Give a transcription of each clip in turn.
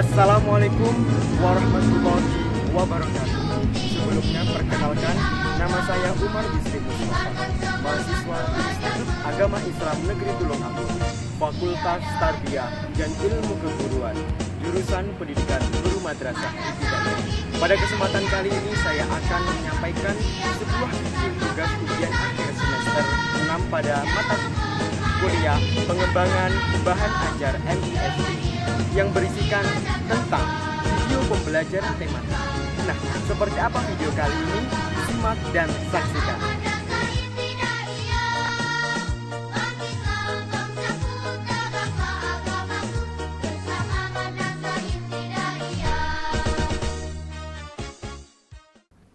Assalamualaikum warahmatullahi wabarakatuh. Sebelumnya perkenalkan, nama saya Umar Bisri Mustafa, mahasiswa Agama Islam Negeri Tulungagung, Fakultas Tarbiyah dan Ilmu Keguruan, jurusan Pendidikan Guru Madrasah Pada kesempatan kali ini saya akan menyampaikan sebuah tugas ujian akhir semester 6 pada mata kuliah pengembangan bahan ajar MISD yang berisikan tentang video pembelajaran tematik. Nah, seperti apa video kali ini? Simak dan saksikan.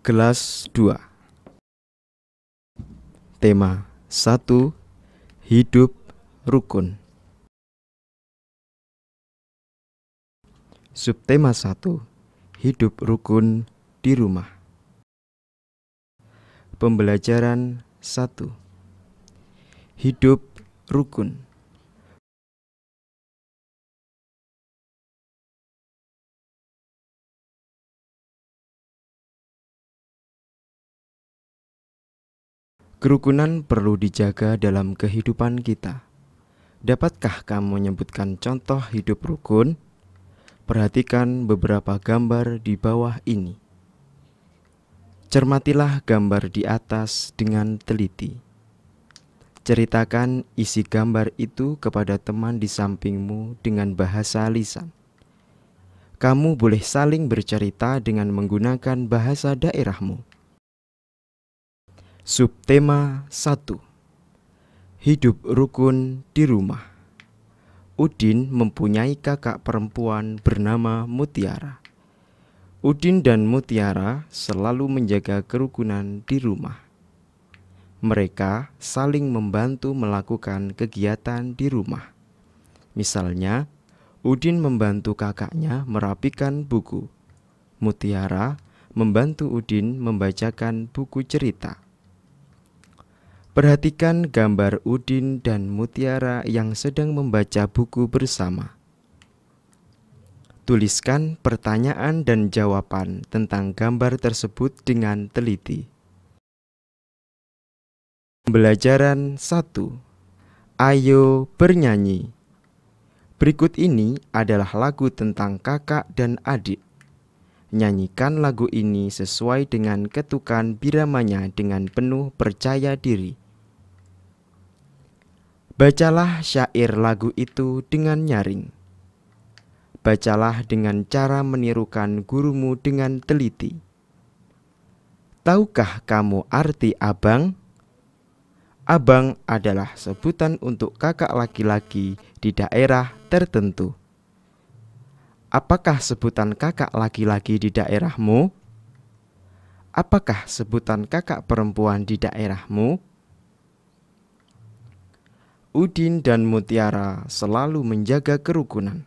Kelas 2 Tema 1 Hidup Rukun Subtema 1. Hidup rukun di rumah. Pembelajaran 1. Hidup rukun. Kerukunan perlu dijaga dalam kehidupan kita. Dapatkah kamu menyebutkan contoh hidup rukun? Perhatikan beberapa gambar di bawah ini. Cermatilah gambar di atas dengan teliti. Ceritakan isi gambar itu kepada teman di sampingmu dengan bahasa lisan. Kamu boleh saling bercerita dengan menggunakan bahasa daerahmu. Subtema 1 Hidup rukun di rumah Udin mempunyai kakak perempuan bernama Mutiara. Udin dan Mutiara selalu menjaga kerukunan di rumah. Mereka saling membantu melakukan kegiatan di rumah. Misalnya, Udin membantu kakaknya merapikan buku. Mutiara membantu Udin membacakan buku cerita. Perhatikan gambar Udin dan Mutiara yang sedang membaca buku bersama. Tuliskan pertanyaan dan jawaban tentang gambar tersebut dengan teliti. Pembelajaran 1. Ayo bernyanyi. Berikut ini adalah lagu tentang kakak dan adik. Nyanyikan lagu ini sesuai dengan ketukan biramanya dengan penuh percaya diri. Bacalah syair lagu itu dengan nyaring. Bacalah dengan cara menirukan gurumu dengan teliti. Tahukah kamu arti abang? Abang adalah sebutan untuk kakak laki-laki di daerah tertentu. Apakah sebutan kakak laki-laki di daerahmu? Apakah sebutan kakak perempuan di daerahmu? Udin dan Mutiara selalu menjaga kerukunan.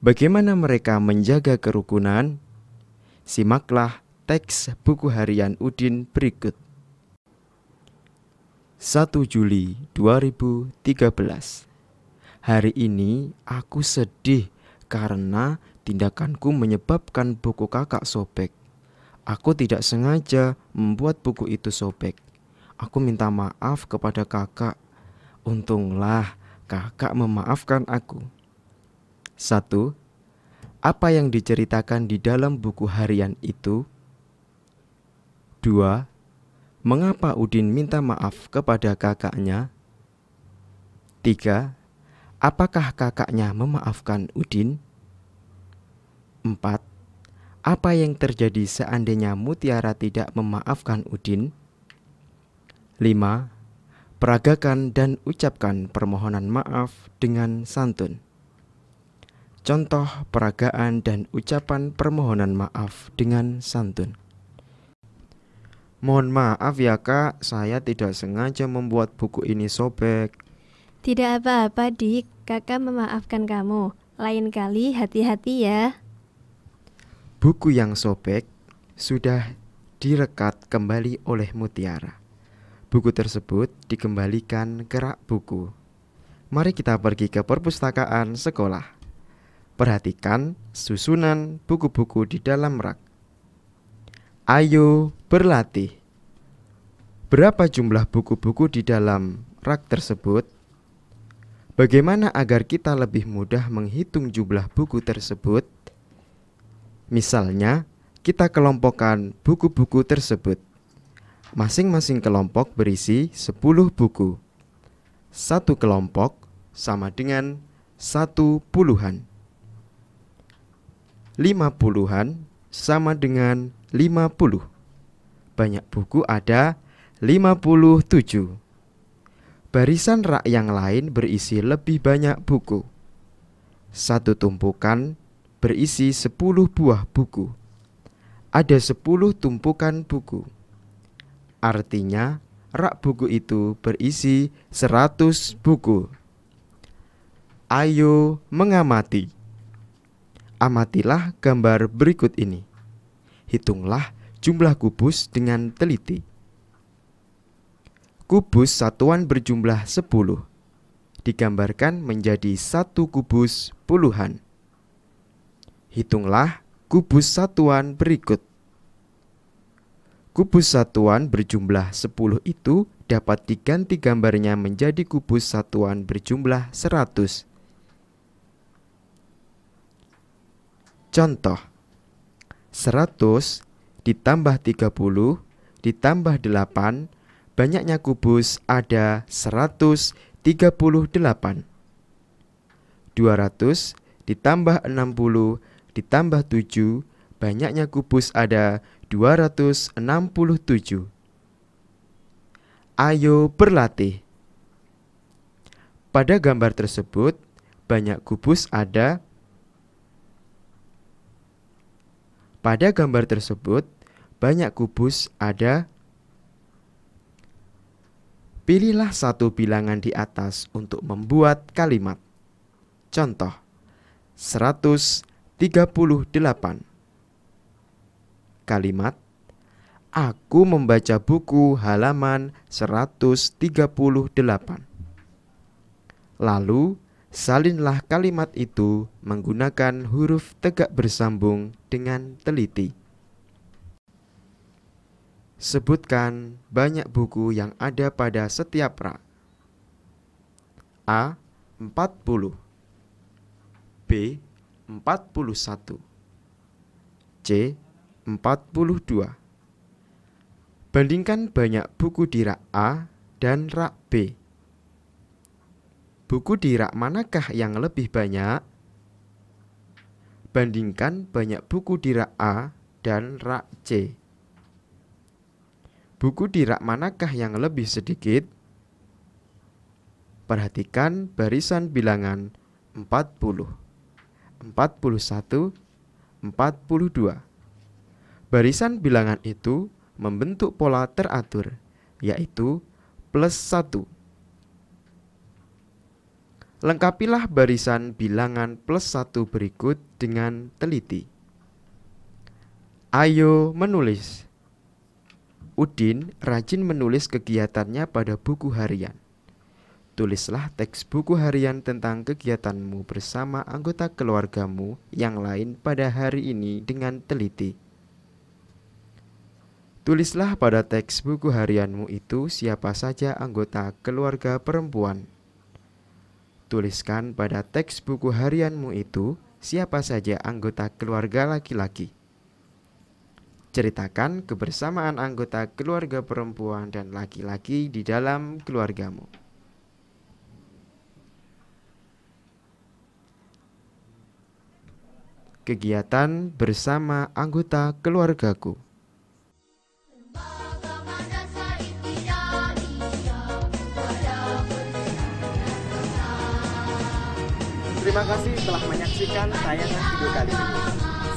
Bagaimana mereka menjaga kerukunan? Simaklah teks buku harian Udin berikut. 1 Juli 2013 Hari ini aku sedih karena tindakanku menyebabkan buku kakak sobek. Aku tidak sengaja membuat buku itu sobek. Aku minta maaf kepada kakak Untunglah kakak memaafkan aku. Satu, apa yang diceritakan di dalam buku harian itu? Dua, mengapa Udin minta maaf kepada kakaknya? Tiga, apakah kakaknya memaafkan Udin? Empat, apa yang terjadi seandainya Mutiara tidak memaafkan Udin? Lima, peragakan dan ucapkan permohonan maaf dengan santun. Contoh peragaan dan ucapan permohonan maaf dengan santun. Mohon maaf ya kak, saya tidak sengaja membuat buku ini sobek. Tidak apa-apa dik, kakak memaafkan kamu. Lain kali hati-hati ya. Buku yang sobek sudah direkat kembali oleh mutiara. Buku tersebut dikembalikan ke rak buku. Mari kita pergi ke perpustakaan sekolah. Perhatikan susunan buku-buku di dalam rak. Ayo berlatih. Berapa jumlah buku-buku di dalam rak tersebut? Bagaimana agar kita lebih mudah menghitung jumlah buku tersebut? Misalnya, kita kelompokkan buku-buku tersebut. Masing-masing kelompok berisi 10 buku. Satu kelompok sama dengan satu puluhan. Lima puluhan sama dengan lima puluh. Banyak buku ada lima puluh tujuh. Barisan rak yang lain berisi lebih banyak buku. Satu tumpukan berisi sepuluh buah buku. Ada sepuluh tumpukan buku. Artinya, rak buku itu berisi 100 buku. Ayo mengamati. Amatilah gambar berikut ini. Hitunglah jumlah kubus dengan teliti. Kubus satuan berjumlah 10 digambarkan menjadi satu kubus puluhan. Hitunglah kubus satuan berikut. Kubus satuan berjumlah 10 itu dapat diganti gambarnya menjadi kubus satuan berjumlah 100. Contoh 100 ditambah 30 ditambah 8 banyaknya kubus ada 138. 200 ditambah 60 ditambah 7 banyaknya kubus ada 267. Ayo berlatih. Pada gambar tersebut, banyak kubus ada Pada gambar tersebut, banyak kubus ada Pilihlah satu bilangan di atas untuk membuat kalimat. Contoh 138 kalimat Aku membaca buku halaman 138. Lalu, salinlah kalimat itu menggunakan huruf tegak bersambung dengan teliti. Sebutkan banyak buku yang ada pada setiap rak. A. 40 B. 41 C. 42. Bandingkan banyak buku di rak A dan rak B. Buku di rak manakah yang lebih banyak? Bandingkan banyak buku di rak A dan rak C. Buku di rak manakah yang lebih sedikit? Perhatikan barisan bilangan 40, 41, 42. Barisan bilangan itu membentuk pola teratur, yaitu plus 1. Lengkapilah barisan bilangan plus 1 berikut dengan teliti. Ayo menulis. Udin rajin menulis kegiatannya pada buku harian. Tulislah teks buku harian tentang kegiatanmu bersama anggota keluargamu yang lain pada hari ini dengan teliti. Tulislah pada teks buku harianmu itu siapa saja anggota keluarga perempuan. Tuliskan pada teks buku harianmu itu siapa saja anggota keluarga laki-laki. Ceritakan kebersamaan anggota keluarga perempuan dan laki-laki di dalam keluargamu. Kegiatan bersama anggota keluargaku. Terima kasih telah menyaksikan tayangan video kali ini.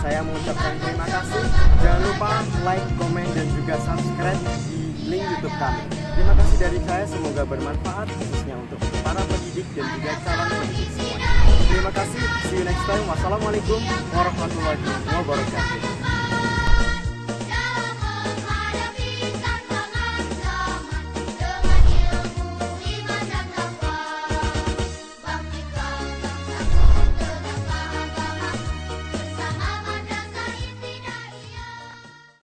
Saya mengucapkan terima kasih. Jangan lupa like, komen, dan juga subscribe di link YouTube kami. Terima kasih dari saya, semoga bermanfaat khususnya untuk para pendidik dan juga calon pendidik semua. Terima kasih, see you next time. Wassalamualaikum warahmatullahi wabarakatuh.